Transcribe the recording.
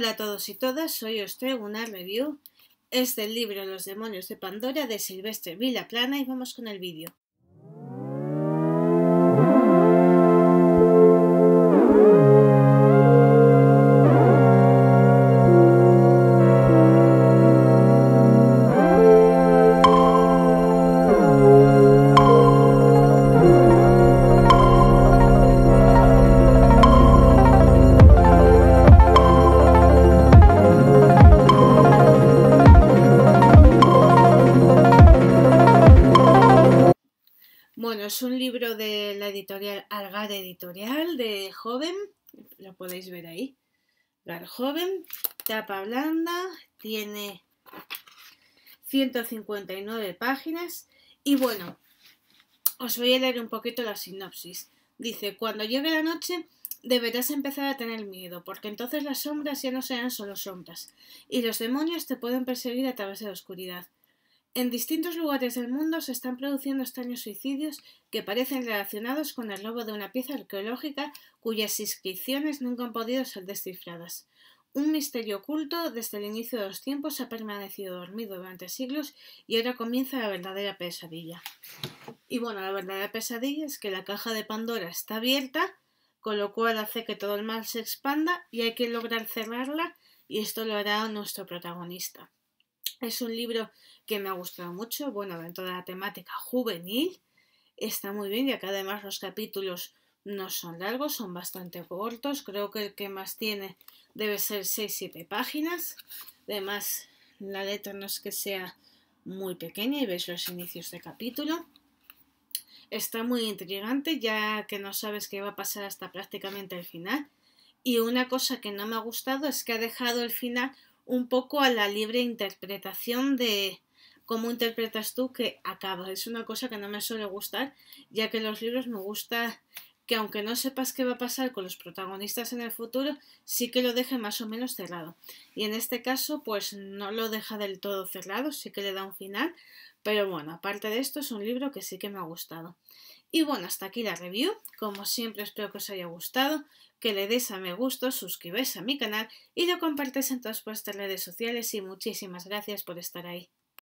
Hola a todos y todas, soy os traigo una review. Este es del libro Los demonios de Pandora de Silvestre Vilaplana y vamos con el vídeo. Bueno, es un libro de la editorial Algar Editorial de Joven, lo podéis ver ahí. Algar Joven, tapa blanda, tiene 159 páginas y bueno, os voy a leer un poquito la sinopsis. Dice, cuando llegue la noche deberás empezar a tener miedo, porque entonces las sombras ya no serán solo sombras, y los demonios te pueden perseguir a través de la oscuridad. En distintos lugares del mundo se están produciendo extraños suicidios que parecen relacionados con el robo de una pieza arqueológica cuyas inscripciones nunca han podido ser descifradas. Un misterio oculto desde el inicio de los tiempos ha permanecido dormido durante siglos y ahora comienza la verdadera pesadilla. Y bueno, la verdadera pesadilla es que la caja de Pandora está abierta, con lo cual hace que todo el mal se expanda y hay que lograr cerrarla y esto lo hará nuestro protagonista. Es un libro que me ha gustado mucho, bueno, dentro de la temática juvenil, está muy bien, ya que además los capítulos no son largos, son bastante cortos, creo que el que más tiene debe ser 6-7 páginas, además la letra no es que sea muy pequeña y veis los inicios de capítulo. Está muy intrigante ya que no sabes qué va a pasar hasta prácticamente el final. Y una cosa que no me ha gustado es que ha dejado el final un poco a la libre interpretación de cómo interpretas tú que acaba. Es una cosa que no me suele gustar, ya que los libros me gusta que aunque no sepas qué va a pasar con los protagonistas en el futuro, sí que lo deje más o menos cerrado. Y en este caso, pues no lo deja del todo cerrado, sí que le da un final, pero bueno, aparte de esto es un libro que sí que me ha gustado. Y bueno, hasta aquí la review. Como siempre espero que os haya gustado, que le des a me gusto, suscribáis a mi canal y lo compartáis en todas vuestras redes sociales y muchísimas gracias por estar ahí.